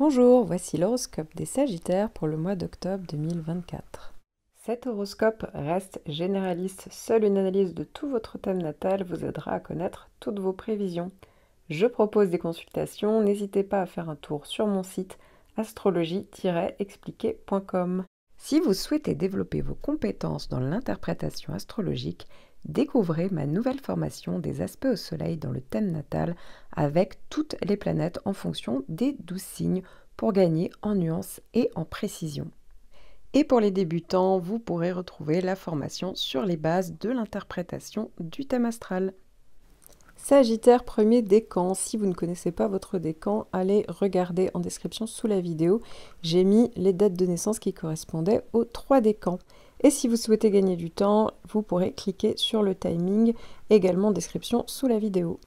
Bonjour, voici l'horoscope des Sagittaires pour le mois d'octobre 2024. Cet horoscope reste généraliste, seule une analyse de tout votre thème natal vous aidera à connaître toutes vos prévisions. Je propose des consultations, n'hésitez pas à faire un tour sur mon site astrologie expliquercom Si vous souhaitez développer vos compétences dans l'interprétation astrologique, découvrez ma nouvelle formation des aspects au Soleil dans le thème natal avec toutes les planètes en fonction des douze signes pour gagner en nuance et en précision. Et pour les débutants, vous pourrez retrouver la formation sur les bases de l'interprétation du thème astral. Sagittaire, premier décan. Si vous ne connaissez pas votre décan, allez regarder en description sous la vidéo. J'ai mis les dates de naissance qui correspondaient aux trois décans. Et si vous souhaitez gagner du temps, vous pourrez cliquer sur le timing, également description sous la vidéo.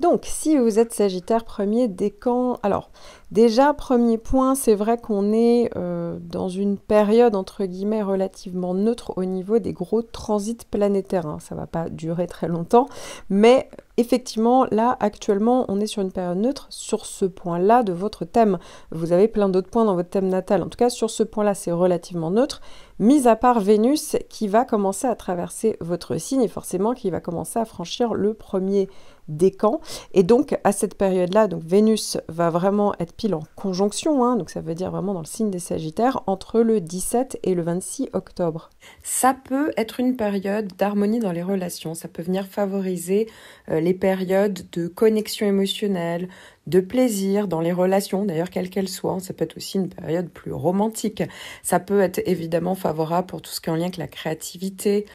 Donc, si vous êtes Sagittaire premier décan, alors déjà, premier point, c'est vrai qu'on est euh, dans une période entre guillemets relativement neutre au niveau des gros transits planétaires. Hein. Ça ne va pas durer très longtemps, mais Effectivement, là, actuellement, on est sur une période neutre sur ce point-là de votre thème. Vous avez plein d'autres points dans votre thème natal. En tout cas, sur ce point-là, c'est relativement neutre, mis à part Vénus qui va commencer à traverser votre signe et forcément qui va commencer à franchir le premier décan. Et donc, à cette période-là, donc Vénus va vraiment être pile en conjonction, hein, donc ça veut dire vraiment dans le signe des Sagittaires, entre le 17 et le 26 octobre. Ça peut être une période d'harmonie dans les relations. Ça peut venir favoriser euh, les périodes de connexion émotionnelle, de plaisir dans les relations, d'ailleurs quelles qu'elles soient. Ça peut être aussi une période plus romantique. Ça peut être évidemment favorable pour tout ce qui est en lien avec la créativité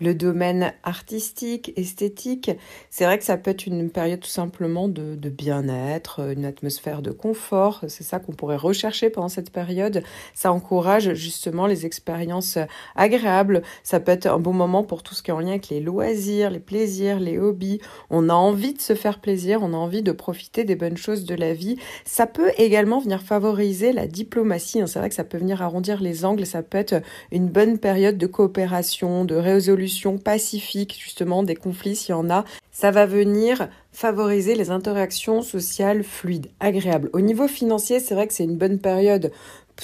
le domaine artistique, esthétique. C'est vrai que ça peut être une période tout simplement de, bien-être, une atmosphère de confort. C'est ça qu'on pourrait rechercher pendant cette période. Ça encourage justement les expériences agréables. Ça peut être un bon moment pour tout ce qui est en lien avec les loisirs, les plaisirs, les hobbies. On a envie de se faire plaisir, on a envie de profiter des bonnes choses de la vie. Ça peut également venir favoriser la diplomatie. Hein. C'est vrai que ça peut venir arrondir les angles. Ça peut être une bonne période de coopération, de résolution pacifique justement des conflits s'il y en a. Ça va venir favoriser les interactions sociales fluides, agréables. Au niveau financier, c'est vrai que c'est une bonne période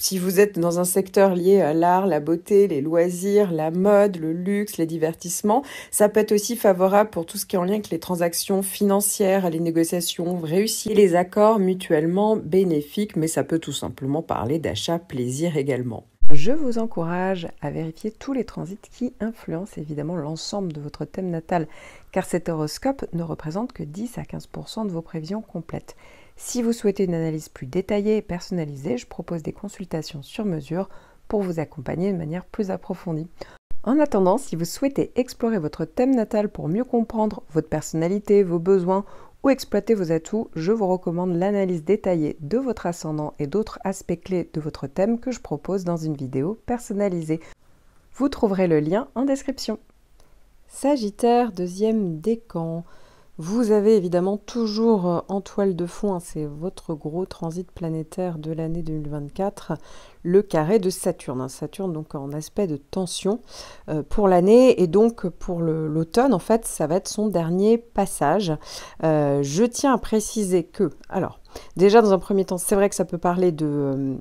si vous êtes dans un secteur lié à l'art, la beauté, les loisirs, la mode, le luxe, les divertissements, ça peut être aussi favorable pour tout ce qui est en lien avec les transactions financières, les négociations réussies, les accords mutuellement bénéfiques, mais ça peut tout simplement parler d'achat plaisir également. Je vous encourage à vérifier tous les transits qui influencent évidemment l'ensemble de votre thème natal, car cet horoscope ne représente que 10 à 15% de vos prévisions complètes. Si vous souhaitez une analyse plus détaillée et personnalisée, je propose des consultations sur mesure pour vous accompagner de manière plus approfondie. En attendant, si vous souhaitez explorer votre thème natal pour mieux comprendre votre personnalité, vos besoins ou exploiter vos atouts, je vous recommande l'analyse détaillée de votre ascendant et d'autres aspects clés de votre thème que je propose dans une vidéo personnalisée. Vous trouverez le lien en description. Sagittaire, deuxième décan. Vous avez évidemment toujours euh, en toile de fond, hein, c'est votre gros transit planétaire de l'année 2024, le carré de Saturne. Hein. Saturne donc en aspect de tension euh, pour l'année et donc pour l'automne en fait ça va être son dernier passage. Euh, je tiens à préciser que, alors déjà dans un premier temps c'est vrai que ça peut parler de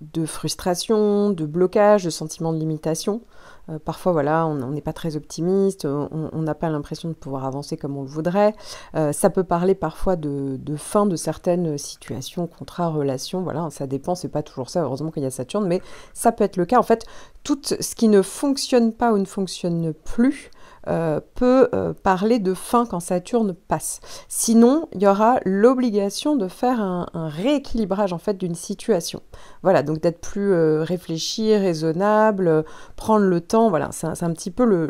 de frustration, de blocage, de sentiment de limitation. Euh, parfois, voilà, on n'est pas très optimiste, on n'a pas l'impression de pouvoir avancer comme on le voudrait. Euh, ça peut parler parfois de, de, fin de certaines situations, contrats, relations. Voilà, ça dépend, c'est pas toujours ça. Heureusement qu'il y a Saturne, mais ça peut être le cas. En fait, tout ce qui ne fonctionne pas ou ne fonctionne plus euh, peut euh, parler de fin quand Saturne passe. Sinon, il y aura l'obligation de faire un, rééquilibrage en fait d'une situation. Voilà, donc d'être plus euh, réfléchi, raisonnable, prendre le temps. Voilà, c'est un, petit peu le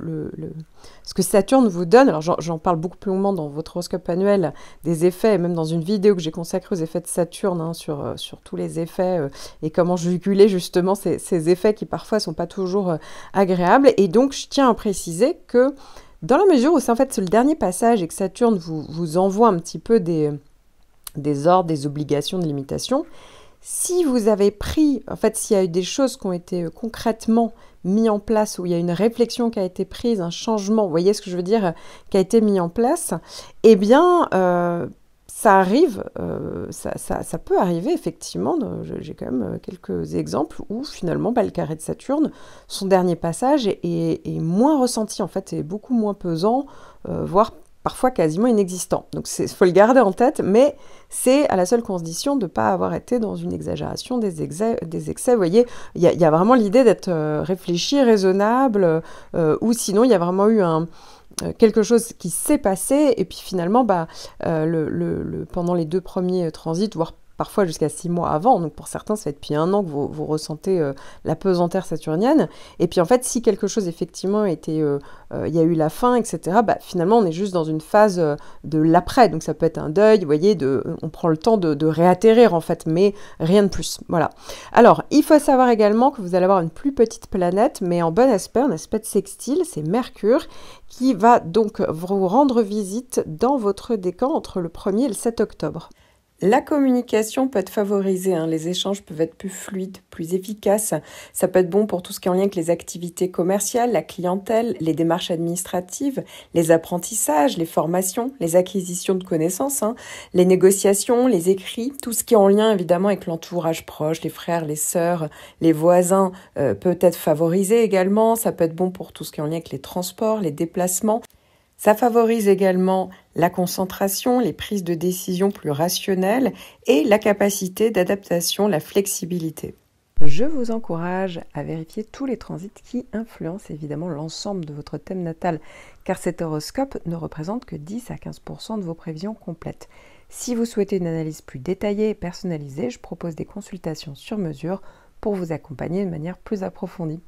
ce que Saturne vous donne, alors j'en parle beaucoup plus longuement dans votre horoscope annuel des effets, et même dans une vidéo que j'ai consacrée aux effets de Saturne, hein, euh, sur, tous les effets euh, et comment juguler justement ces, effets qui parfois sont pas toujours euh, agréables. Et donc je tiens à préciser que dans la mesure où c'est en fait le dernier passage et que Saturne vous, envoie un petit peu des, des ordres, des obligations, des limitations, si vous avez pris, en fait, s'il y a eu des choses qui ont été euh, concrètement mises en place, où il y a une réflexion qui a été prise, un changement, vous voyez ce que je veux dire, euh, qui a été mis en place, eh bien, euh, ça arrive, ça, peut arriver effectivement. J'ai quand même quelques exemples où finalement bah, le carré de Saturne, son dernier passage est, moins ressenti en fait, est beaucoup moins pesant, voire parfois quasiment inexistant. Donc il faut le garder en tête, mais c'est à la seule condition de ne pas avoir été dans une exagération des, excès. Des excès. Vous voyez, il y, a vraiment l'idée d'être euh, réfléchi, raisonnable, euh, ou sinon il y a vraiment eu un, euh, quelque chose qui s'est passé et puis finalement bah, pendant les deux premiers transits, voire parfois jusqu'à six mois avant. Donc pour certains, ça fait depuis un an que vous, ressentez euh, la pesanteur saturnienne. Et puis en fait, si quelque chose effectivement était, euh, euh, il y a eu la fin, etc. Bah, finalement, on est juste dans une phase de l'après. Donc ça peut être un deuil, vous voyez, de, on prend le temps de, de, réatterrir en fait, mais rien de plus. Voilà. Alors il faut savoir également que vous allez avoir une plus petite planète, mais en bon aspect, un aspect sextile, c'est Mercure qui va donc vous rendre visite dans votre décan entre le 1er et le 7 octobre. La communication peut être favorisée, hein. les échanges peuvent être plus fluides, plus efficaces. Ça peut être bon pour tout ce qui est en lien avec les activités commerciales, la clientèle, les démarches administratives, les apprentissages, les formations, les acquisitions de connaissances, hein. les négociations, les écrits, tout ce qui est en lien évidemment avec l'entourage proche, les frères, les sœurs, les voisins euh, peut être favorisé également. Ça peut être bon pour tout ce qui est en lien avec les transports, les déplacements, ça favorise également la concentration, les prises de décision plus rationnelles et la capacité d'adaptation, la flexibilité. Je vous encourage à vérifier tous les transits qui influencent évidemment l'ensemble de votre thème natal, car cet horoscope ne représente que 10 à 15% de vos prévisions complètes. Si vous souhaitez une analyse plus détaillée et personnalisée, je propose des consultations sur mesure pour vous accompagner de manière plus approfondie.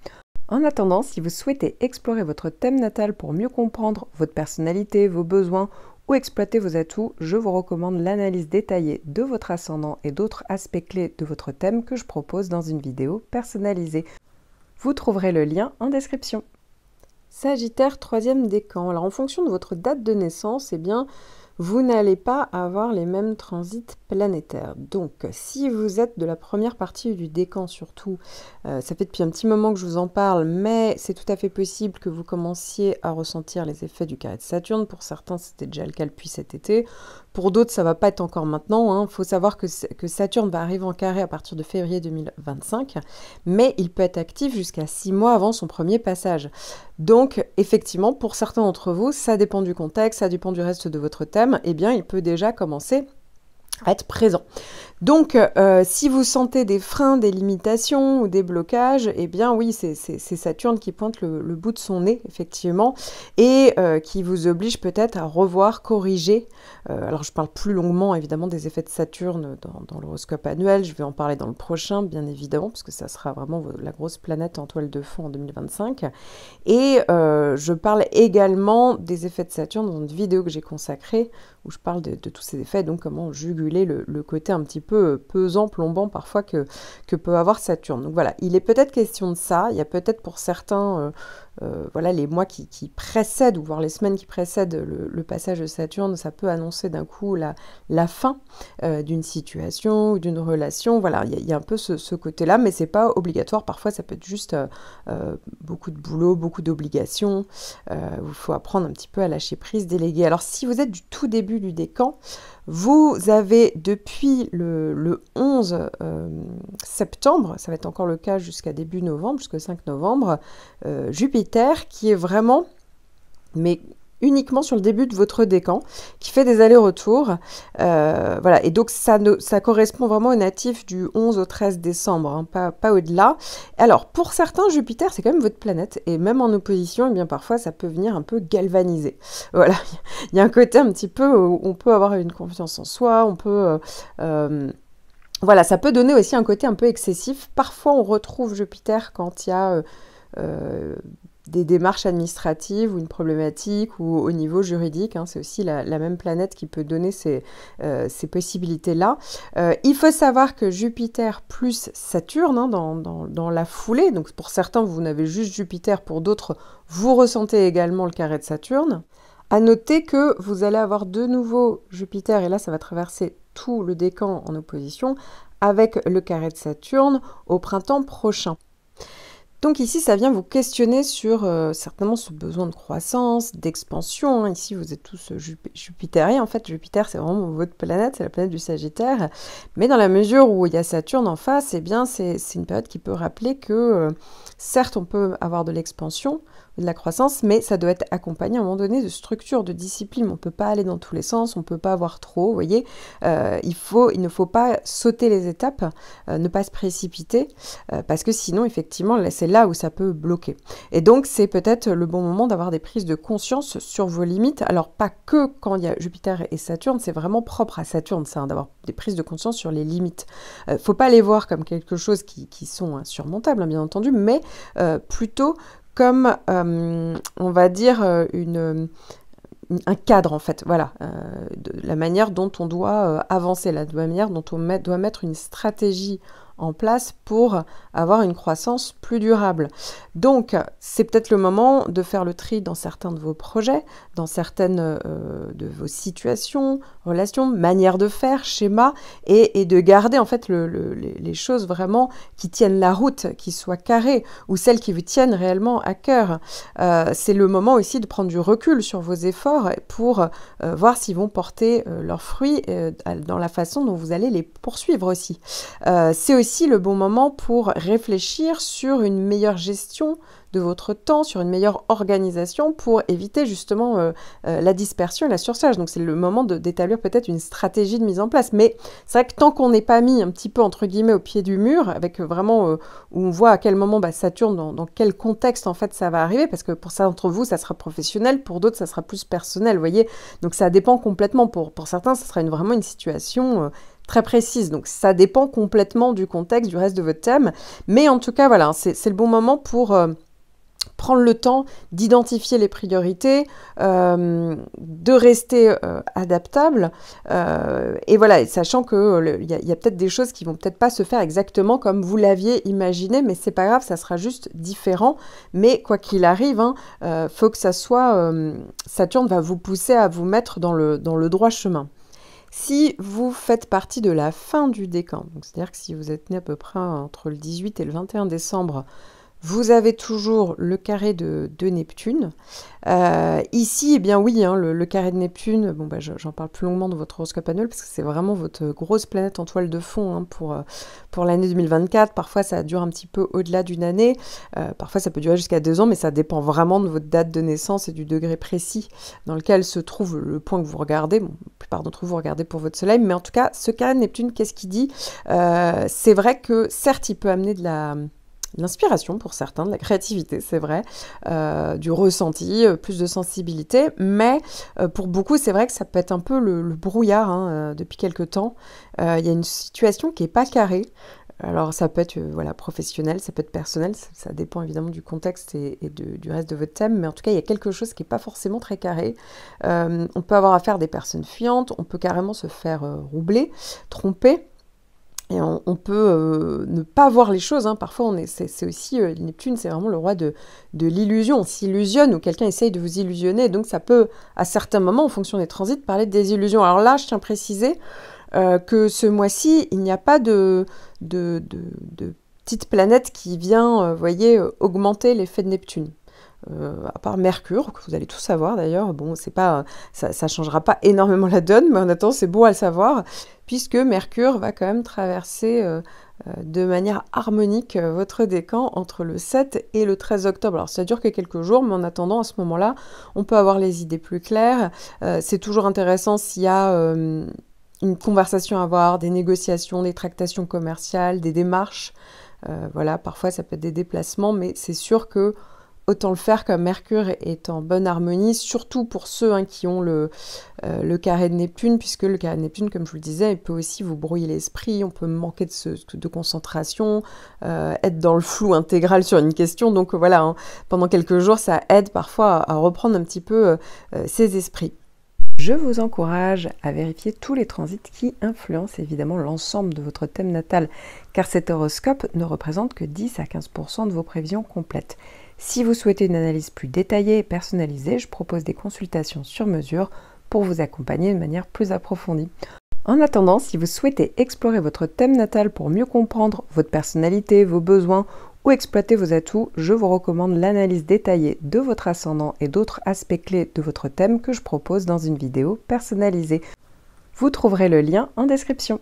En attendant, si vous souhaitez explorer votre thème natal pour mieux comprendre votre personnalité, vos besoins ou exploiter vos atouts, je vous recommande l'analyse détaillée de votre ascendant et d'autres aspects clés de votre thème que je propose dans une vidéo personnalisée. Vous trouverez le lien en description. Sagittaire, troisième décan. Alors en fonction de votre date de naissance, eh bien, vous n'allez pas avoir les mêmes transits planétaires. Donc, si vous êtes de la première partie du décan, surtout, euh, ça fait depuis un petit moment que je vous en parle, mais c'est tout à fait possible que vous commenciez à ressentir les effets du carré de Saturne. Pour certains, c'était déjà le cas depuis cet été. Pour d'autres, ça va pas être encore maintenant. Il hein. faut savoir que, que Saturne va arriver en carré à partir de février 2025, mais il peut être actif jusqu'à six mois avant son premier passage. Donc, effectivement, pour certains d'entre vous, ça dépend du contexte, ça dépend du reste de votre thème. Eh bien, il peut déjà commencer à être présent. Donc, euh, euh, si vous sentez des freins, des limitations ou des blocages, eh bien oui, c'est Saturne qui pointe le, bout de son nez, effectivement, et euh, qui vous oblige peut-être à revoir, corriger. alors, je parle plus longuement, évidemment, des effets de Saturne dans, l'horoscope annuel. Je vais en parler dans le prochain, bien évidemment, parce que ça sera vraiment la grosse planète en toile de fond en 2025. Et je parle également des effets de Saturne dans une vidéo que j'ai consacrée, où je parle de, tous ces effets, donc comment juguler le côté un petit peu pesant, plombant parfois que, que peut avoir Saturne. Donc voilà, il est peut-être question de ça. Il y a peut-être pour certains euh, euh, voilà, les mois qui, qui, précèdent, ou voire les semaines qui précèdent le, passage de Saturne, ça peut annoncer d'un coup la, la fin euh, d'une situation ou d'une relation. Voilà, il y, y, a un peu ce, côté-là, mais c'est pas obligatoire. Parfois, ça peut être juste euh, beaucoup de boulot, beaucoup d'obligations. il faut apprendre un petit peu à lâcher prise, déléguer. Alors, si vous êtes du tout début du décan, vous avez depuis le, le 11 septembre, ça va être encore le cas jusqu'à début novembre, jusqu'au 5 novembre, Jupiter qui est vraiment, mais uniquement sur le début de votre décan, qui fait des allers-retours. Euh, voilà, et donc ça, ça correspond vraiment au natif du 11 au 13 décembre, hein, pas, au-delà. Alors pour certains, Jupiter, c'est quand même votre planète, et même en opposition, et eh bien parfois ça peut venir un peu galvaniser. Voilà, il y a un côté un petit peu où on peut avoir une confiance en soi, on peut... Euh, euh, voilà, ça peut donner aussi un côté un peu excessif. Parfois, on retrouve Jupiter quand il y a des démarches administratives ou une problématique ou au niveau juridique. Hein, c'est aussi la, même planète qui peut donner ces, euh, possibilités-là. Euh, il faut savoir que Jupiter plus Saturne hein, dans, la foulée, donc pour certains vous n'avez juste Jupiter, pour d'autres vous ressentez également le carré de Saturne. À noter que vous allez avoir de nouveau Jupiter, et là ça va traverser tout le décan en opposition, avec le carré de Saturne au printemps prochain. Donc ici, ça vient vous questionner sur euh, certainement ce besoin de croissance, d'expansion. Ici, vous êtes tous euh, jupitériens. En fait, Jupiter, c'est vraiment votre planète, c'est la planète du Sagittaire. Mais dans la mesure où il y a Saturne en face, et eh bien, c'est une période qui peut rappeler que, euh, certes, on peut avoir de l'expansion, de la croissance, mais ça doit être accompagné à un moment donné de structure, de discipline. On ne peut pas aller dans tous les sens, on ne peut pas avoir trop, vous voyez. Euh, il, faut, il ne faut pas sauter les étapes, euh, ne pas se précipiter, euh, parce que sinon, effectivement, c'est là où ça peut bloquer. Et donc, c'est peut-être le bon moment d'avoir des prises de conscience sur vos limites. Alors, pas que quand il y a Jupiter et Saturne, c'est vraiment propre à Saturne, ça, hein, d'avoir des prises de conscience sur les limites. faut pas les voir comme quelque chose qui, sont insurmontables, hein, hein, bien entendu, mais plutôt comme, euh, on va dire, euh, une, un cadre en fait, voilà, euh, de la manière dont on doit avancer, la, manière dont on met, doit mettre une stratégie en place pour avoir une croissance plus durable. Donc, c'est peut-être le moment de faire le tri dans certains de vos projets, dans certaines euh, de vos situations, relations, manières de faire, schémas, et, de garder en fait les choses vraiment qui tiennent la route, qui soient carrées, ou celles qui vous tiennent réellement à cœur. Euh, c'est le moment aussi de prendre du recul sur vos efforts pour euh, voir s'ils vont porter leurs fruits dans la façon dont vous allez les poursuivre aussi. c'est aussi ici le bon moment pour réfléchir sur une meilleure gestion de votre temps, sur une meilleure organisation pour éviter justement euh, euh, la dispersion et la surcharge. Donc c'est le moment d'établir peut-être une stratégie de mise en place. Mais c'est vrai que tant qu'on n'est pas mis un petit peu entre guillemets au pied du mur, avec euh, vraiment où on voit à quel moment bah, dans, quel contexte en fait ça va arriver, parce que pour certains d'entre vous ça sera professionnel, pour d'autres ça sera plus personnel, vous voyez. Donc ça dépend complètement. Pour, pour certains ça sera vraiment une situation très précise. Donc ça dépend complètement du contexte, du reste de votre thème. Mais en tout cas, voilà, hein, c'est le bon moment pour... Euh, prendre le temps d'identifier les priorités, euh, de rester euh, adaptable. et voilà, sachant qu'il y a, peut-être des choses qui vont peut-être pas se faire exactement comme vous l'aviez imaginé, mais c'est pas grave, ça sera juste différent. Mais quoi qu'il arrive, hein, faut que ça soit. Saturne va vous pousser à vous mettre dans le, dans le droit chemin. Si vous faites partie de la fin du décan, c'est-à-dire que si vous êtes né à peu près entre le 18 et le 21 décembre vous avez toujours le carré de, Neptune. Euh, ici, eh bien oui, hein, le, carré de Neptune, bon, bah, j'en parle plus longuement de votre horoscope annuel, parce que c'est vraiment votre grosse planète en toile de fond hein, pour, euh, pour l'année 2024. Parfois, ça dure un petit peu au-delà d'une année. Euh, parfois, ça peut durer jusqu'à deux ans, mais ça dépend vraiment de votre date de naissance et du degré précis dans lequel se trouve le point que vous regardez. Bon, la plupart d'entre vous, vous regardez pour votre soleil, mais en tout cas, ce carré de Neptune, qu'est-ce qu'il dit C'est vrai que, certes, il peut amener de la l'inspiration pour certains, de la créativité, c'est vrai, euh, du ressenti, euh, plus de sensibilité, mais euh, pour beaucoup, c'est vrai que ça peut être un peu le, brouillard hein, depuis quelques temps. Il y a une situation qui n'est pas carrée. Alors ça peut être voilà, professionnel, ça peut être personnel, ça, dépend évidemment du contexte et, du reste de votre thème, mais en tout cas il y a quelque chose qui n'est pas forcément très carré. on peut avoir affaire à des personnes fuyantes, on peut carrément se faire rouler roubler, tromper. Et on, peut euh, ne pas voir les choses. Hein. Parfois, on est, c'est, aussi euh, Neptune, c'est vraiment le roi de, l'illusion. On s'illusionne ou quelqu'un essaye de vous illusionner. Donc, ça peut, à certains moments, en fonction des transits, parler de désillusion. Alors là, je tiens à préciser euh, que ce mois-ci, il n'y a pas de, de, de, petite planète qui vient, voyez, augmenter l'effet de Neptune. Euh, à part Mercure, que vous allez tout savoir d'ailleurs, bon, c'est pas, ça, changera pas énormément la donne, mais en attendant, c'est beau à le savoir, puisque Mercure va quand même traverser euh, euh, de manière harmonique votre décan entre le 7 et le 13 octobre. Alors ça dure que quelques jours, mais en attendant, à ce moment-là, on peut avoir les idées plus claires. c'est toujours intéressant s'il y a une conversation à avoir, des négociations, des tractations commerciales, des démarches. voilà, parfois ça peut être des déplacements, mais c'est sûr que autant le faire comme Mercure est en bonne harmonie, surtout pour ceux hein, qui ont le, euh, le, carré de Neptune, puisque le carré de Neptune, comme je vous le disais, il peut aussi vous brouiller l'esprit, on peut manquer de, de concentration, euh, être dans le flou intégral sur une question. Donc voilà, hein, pendant quelques jours, ça aide parfois à, reprendre un petit peu euh, ses esprits. Je vous encourage à vérifier tous les transits qui influencent évidemment l'ensemble de votre thème natal, car cet horoscope ne représente que 10 à 15% de vos prévisions complètes. Si vous souhaitez une analyse plus détaillée et personnalisée, je propose des consultations sur mesure pour vous accompagner de manière plus approfondie. En attendant, si vous souhaitez explorer votre thème natal pour mieux comprendre votre personnalité, vos besoins ou exploiter vos atouts, je vous recommande l'analyse détaillée de votre ascendant et d'autres aspects clés de votre thème que je propose dans une vidéo personnalisée. Vous trouverez le lien en description.